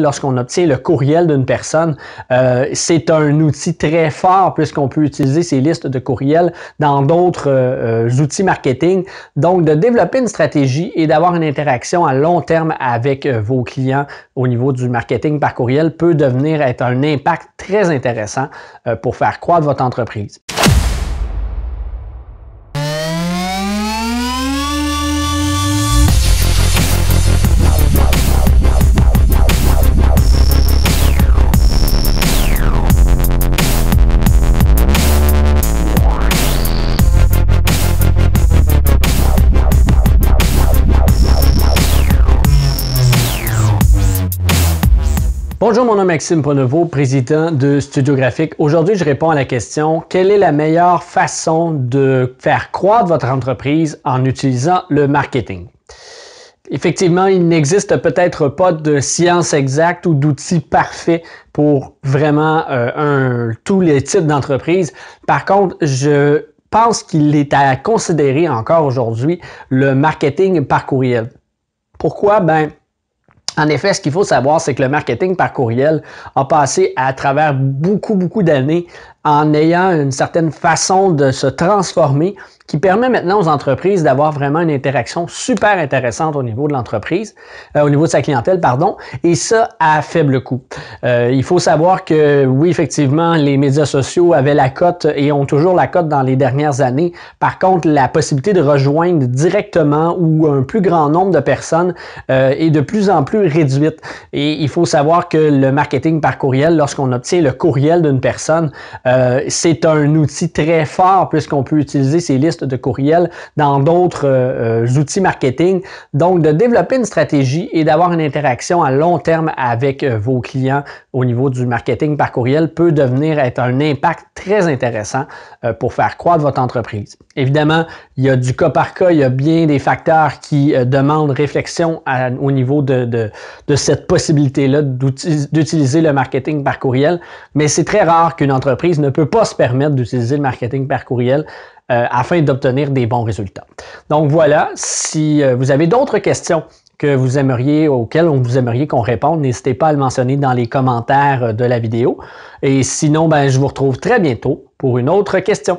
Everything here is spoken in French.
lorsqu'on obtient le courriel d'une personne. Euh, c'est un outil très fort puisqu'on peut utiliser ces listes de courriels dans d'autres euh, euh, outils marketing. Donc, de développer une stratégie et d'avoir une interaction à long terme avec vos clients au niveau du marketing par courriel peut devenir être un impact très intéressant pour faire croître votre entreprise. Bonjour, mon nom est Maxime Ponneveau, président de Studio Graphique. Aujourd'hui, je réponds à la question quelle est la meilleure façon de faire croître votre entreprise en utilisant le marketing? Effectivement, il n'existe peut-être pas de science exacte ou d'outil parfait pour vraiment euh, un, tous les types d'entreprises. Par contre, je pense qu'il est à considérer encore aujourd'hui le marketing par courriel. Pourquoi? Ben, en effet, ce qu'il faut savoir, c'est que le marketing par courriel a passé à travers beaucoup, beaucoup d'années en ayant une certaine façon de se transformer qui permet maintenant aux entreprises d'avoir vraiment une interaction super intéressante au niveau de l'entreprise, euh, au niveau de sa clientèle, pardon, et ça à faible coût. Euh, il faut savoir que oui, effectivement, les médias sociaux avaient la cote et ont toujours la cote dans les dernières années. Par contre, la possibilité de rejoindre directement ou un plus grand nombre de personnes euh, est de plus en plus réduite. Et il faut savoir que le marketing par courriel, lorsqu'on obtient le courriel d'une personne, euh, c'est un outil très fort puisqu'on peut utiliser ces listes de courriels dans d'autres euh, euh, outils marketing. Donc, de développer une stratégie et d'avoir une interaction à long terme avec vos clients au niveau du marketing par courriel peut devenir être un impact très intéressant pour faire croître votre entreprise. Évidemment, il y a du cas par cas, il y a bien des facteurs qui demandent réflexion au niveau de cette possibilité-là d'utiliser le marketing par courriel, mais c'est très rare qu'une entreprise ne peut pas se permettre d'utiliser le marketing par courriel euh, afin d'obtenir des bons résultats. Donc voilà, si euh, vous avez d'autres questions que vous aimeriez, auxquelles vous aimeriez qu'on réponde, n'hésitez pas à le mentionner dans les commentaires euh, de la vidéo. Et sinon, ben, je vous retrouve très bientôt pour une autre question.